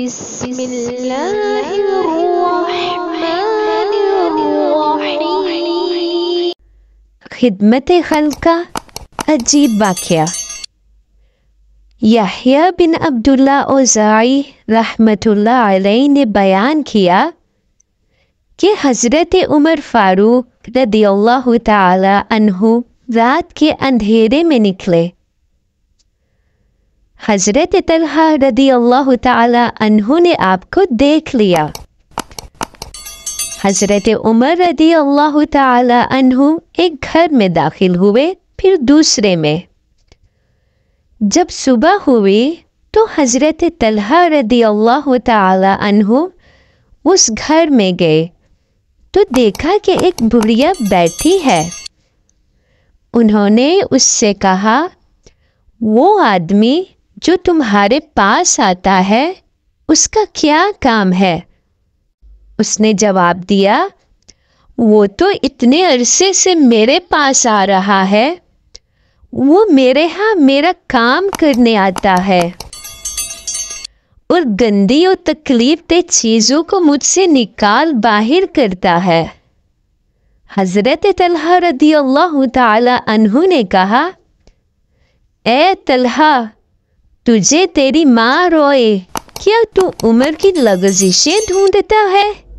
بسم الله الرحمن الرحيم خدمة خلقة أجيب باكيا يحيى بن عبد الله أوزاعي رحمة الله عليه بيان كيا کہ حضرت عمر فاروق رضي الله تعالى عنه رات کے اندھیرے میں نکلے हजरत तलहा रदी अल्लाह तहु ने आपको देख लिया हजरत उमर रदी अल्लाह तहु एक घर में दाखिल हुए फिर दूसरे में जब सुबह हुई तो हज़रत तलहा रदी अल्लाह तहु उस घर में गए तो देखा कि एक बुढ़िया बैठी है उन्होंने उससे कहा वो आदमी जो तुम्हारे पास आता है उसका क्या काम है उसने जवाब दिया वो तो इतने अरसे से मेरे पास आ रहा है वो मेरे यहाँ मेरा काम करने आता है और गंदी और तकलीफ दे चीज़ों को मुझसे निकाल बाहर करता है हज़रत तलहा रदी अल्लाह तला ने कहा ए तलहा तुझे तेरी माँ रोए क्या तू उम्र की लगजिशें ढूंढता है